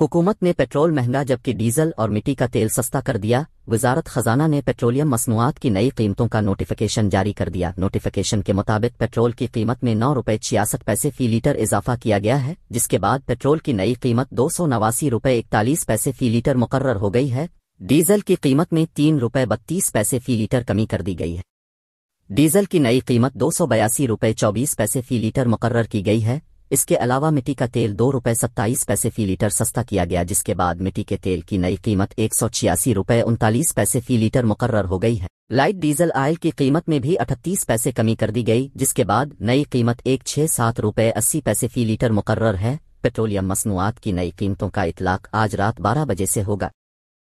हुकूमत ने पेट्रोल महंगा जबकि डीजल और मिट्टी का तेल सस्ता कर दिया वजारत खजाना ने पेट्रोलियम मसनूआत की नई कीमतों का नोटिफिकेशन जारी कर दिया नोटिफिकेशन के मुताबिक पेट्रोल की कीमत में नौ रुपये छियासठ पैसे फी लीटर इजाफा किया गया है जिसके बाद पेट्रोल की नई कीमत दो सौ नवासी रुपये इकतालीस पैसे फी लीटर मुकर हो गई है डीजल की कीमत में तीन रुपये बत्तीस पैसे फी लीटर कमी कर दी गई है डीजल की नई कीमत दो सौ बयासी रुपये चौबीस पैसे फी लीटर मुकर्र की गई है इसके अलावा मिट्टी का तेल दो रुपये सत्ताईस पैसे फी लीटर सस्ता किया गया जिसके बाद मिट्टी के तेल की नई कीमत एक सौ छियासी रुपये उनतालीस पैसे फी लीटर मुकर्र हो गई है लाइट डीजल आयल की कीमत में भी अठतीस पैसे कमी कर दी गई जिसके बाद नई कीमत एक छः सात रुपये अस्सी पैसे फी लीटर मुकर्र है पेट्रोलियम मसनूआत की नई कीमतों का इतलाक आज रात बारह बजे से होगा